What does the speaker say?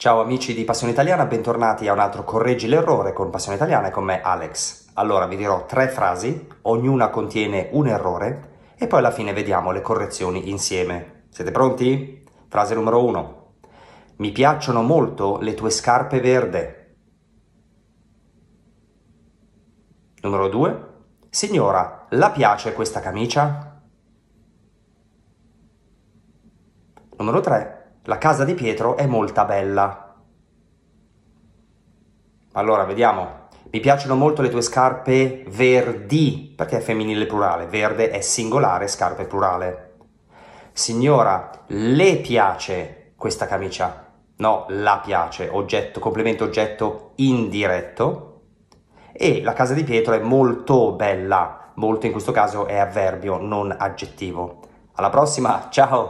Ciao amici di Passione Italiana, bentornati a un altro Correggi l'errore con Passione Italiana e con me Alex. Allora vi dirò tre frasi, ognuna contiene un errore e poi alla fine vediamo le correzioni insieme. Siete pronti? Frase numero 1. Mi piacciono molto le tue scarpe verde. Numero 2. Signora, la piace questa camicia? Numero 3. La casa di Pietro è molto bella. Allora, vediamo. Mi piacciono molto le tue scarpe verdi, perché è femminile plurale, verde è singolare, scarpe plurale. Signora, le piace questa camicia? No, la piace, oggetto, complemento oggetto indiretto. E la casa di Pietro è molto bella, molto in questo caso è avverbio, non aggettivo. Alla prossima, ciao!